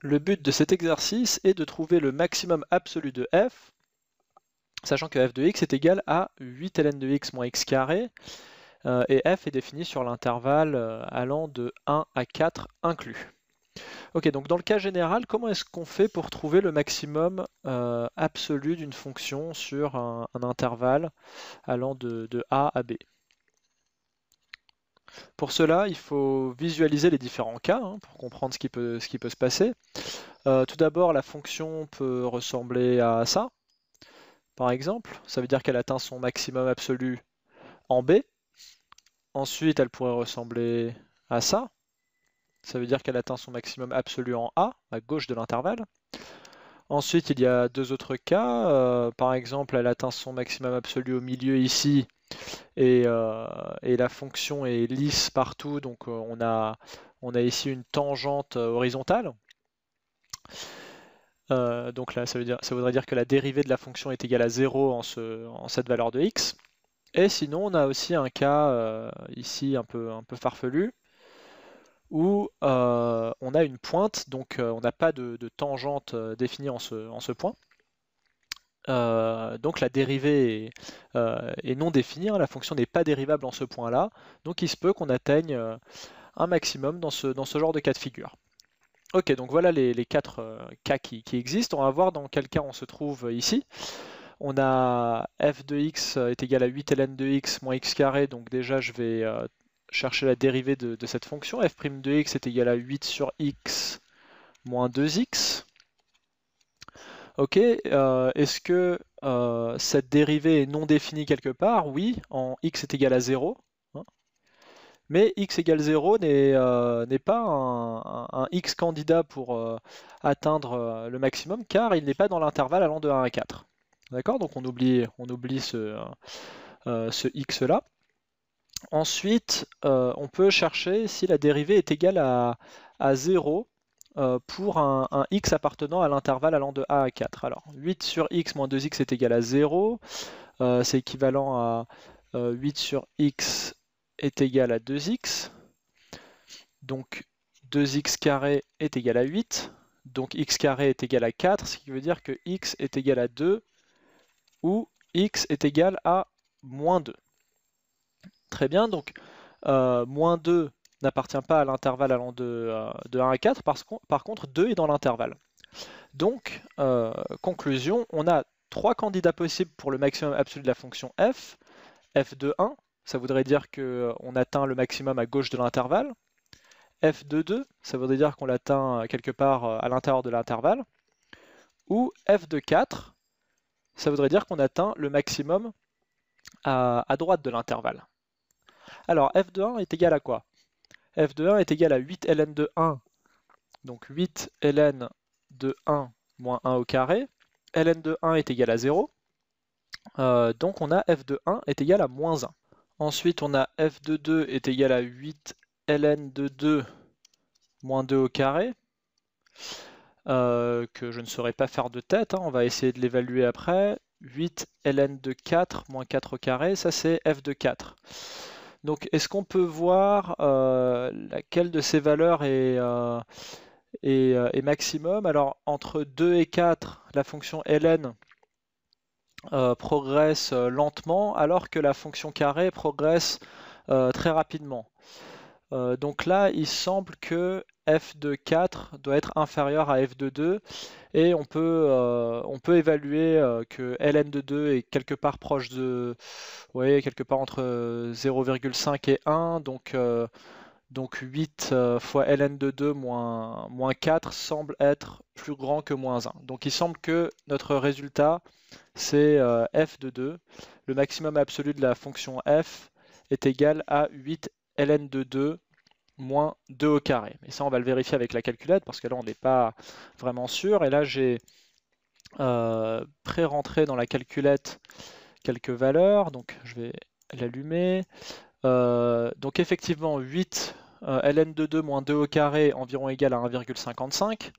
Le but de cet exercice est de trouver le maximum absolu de f, sachant que f de x est égal à 8 ln de x moins x carré, euh, et f est défini sur l'intervalle euh, allant de 1 à 4 inclus. Ok, donc dans le cas général, comment est-ce qu'on fait pour trouver le maximum euh, absolu d'une fonction sur un, intervalle allant de a à b pour cela, il faut visualiser les différents cas hein, pour comprendre ce qui peut, se passer. Euh, tout d'abord, la fonction peut ressembler à ça, par exemple. Ça veut dire qu'elle atteint son maximum absolu en B. Ensuite, elle pourrait ressembler à ça. Ça veut dire qu'elle atteint son maximum absolu en A, à gauche de l'intervalle. Ensuite, il y a deux autres cas. Euh, par exemple, elle atteint son maximum absolu au milieu ici, euh, et, la fonction est lisse partout, donc euh, on a, on a ici une tangente euh, horizontale. donc là, ça, veut dire, ça voudrait dire que la dérivée de la fonction est égale à 0 en, ce, en cette valeur de x. Et sinon, on a aussi un cas ici un peu, un peu farfelu où on a une pointe, donc on n'a pas de, tangente définie en ce point. Euh, donc la dérivée est, euh, non définie, hein. la fonction n'est pas dérivable en ce point-là, donc il se peut qu'on atteigne euh, un maximum dans ce, genre de cas de figure. Ok, donc voilà les, les quatre cas qui, existent. On va voir dans quel cas on se trouve ici. On a f de x est égal à 8 ln de x moins x carré, donc déjà je vais chercher la dérivée de, cette fonction. f' de x est égal à 8 sur x moins 2x. Ok, euh, est-ce que euh, cette dérivée est non définie quelque part Oui, en x est égal à 0. Hein. Mais x égale 0 euh, n'est pas un, x candidat pour atteindre le maximum car il n'est pas dans l'intervalle allant de 1 à 4. D'accord Donc on oublie, on oublie ce, x là. Ensuite, on peut chercher si la dérivée est égale à, à 0 euh, pour un, x appartenant à l'intervalle allant de a à 4. Alors 8 sur x moins 2x est égal à 0, euh, c'est équivalent à 8 euh, sur x est égal à 2x, donc 2x carré est égal à 8, donc x carré est égal à 4, ce qui veut dire que x est égal à 2 ou x est égal à moins 2. Très bien, donc moins 2 n'appartient pas à l'intervalle allant de, 1 euh, à 4, parce par contre 2 est dans l'intervalle. Donc, euh, conclusion, on a trois candidats possibles pour le maximum absolu de la fonction f. f de 1, ça voudrait dire qu'on euh, atteint le maximum à gauche de l'intervalle. f de 2, ça voudrait dire qu'on l'atteint quelque part à l'intérieur de l'intervalle. Ou f de 4, ça voudrait dire qu'on atteint le maximum à, à droite de l'intervalle. Alors f de 1 est égal à quoi f de 1 est égal à 8 ln de 1, donc 8 ln de 1 moins 1 au carré, ln de 1 est égal à 0, euh, donc on a f de 1 est égal à moins 1. Ensuite on a f de 2 est égal à 8 ln de 2 moins 2 au carré, euh, que je ne saurais pas faire de tête, hein. on va essayer de l'évaluer après. 8 ln de 4 moins 4 au carré, ça c'est f de 4. Donc, est-ce qu'on peut voir euh, laquelle de ces valeurs est, euh, euh, maximum Alors, entre 2 et 4, la fonction ln progresse lentement, alors que la fonction carré progresse très rapidement. Euh, donc là, il semble que f de 4 doit être inférieur à f de 2 et on peut, euh, on peut évaluer euh, que ln de 2 est quelque part proche de quelque part entre 0,5 et 1 donc, donc 8 fois ln de 2 moins, 4 semble être plus grand que moins 1 donc il semble que notre résultat c'est f de 2 le maximum absolu de la fonction f est égal à 8 ln de 2 moins 2 au carré. Et ça, on va le vérifier avec la calculette parce que là, on n'est pas vraiment sûr. Et là, j'ai euh, pré-rentré dans la calculette quelques valeurs. Donc, je vais l'allumer. Euh, donc, effectivement, 8 euh, ln de 2 moins 2 au carré environ égal à 1,55.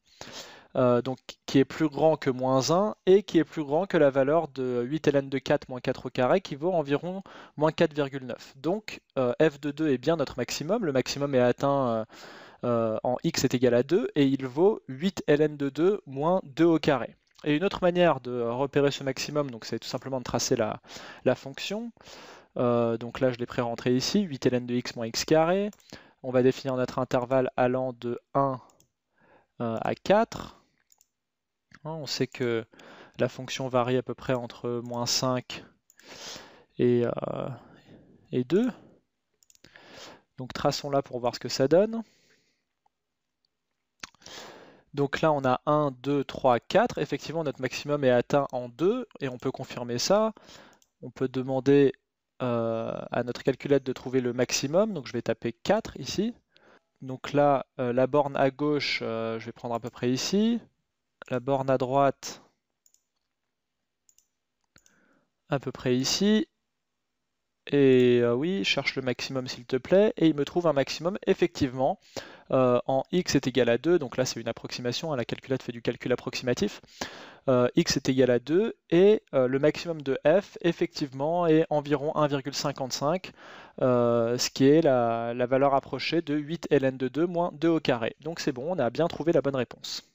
Euh, donc qui est plus grand que moins 1 et qui est plus grand que la valeur de 8 ln de 4 moins 4 au carré qui vaut environ moins 4,9. Donc euh, f de 2 est bien notre maximum, le maximum est atteint euh, en x est égal à 2 et il vaut 8 ln de 2 moins 2 au carré. Et une autre manière de repérer ce maximum, donc c'est tout simplement de tracer la, la fonction. donc là je l'ai pré-rentré ici, 8 ln de x moins x carré. On va définir notre intervalle allant de 1 à 4. Hein, on sait que la fonction varie à peu près entre moins 5 et, 2. Euh, Donc traçons-la pour voir ce que ça donne. Donc là, on a 1, 2, 3, 4. Effectivement, notre maximum est atteint en 2 et on peut confirmer ça. On peut demander euh, à notre calculette de trouver le maximum. Donc je vais taper 4 ici. Donc là, euh, la borne à gauche, je vais prendre à peu près ici la borne à droite à peu près ici. Et euh, oui, cherche le maximum s'il te plaît. Et il me trouve un maximum, effectivement, euh, en x est égal à 2. Donc là, c'est une approximation. Hein, la calculatrice fait du calcul approximatif. Euh, x est égal à 2. Et le maximum de f, effectivement, est environ 1,55, ce qui est la, la valeur approchée de 8 ln de 2 moins 2 au carré. Donc c'est bon, on a bien trouvé la bonne réponse.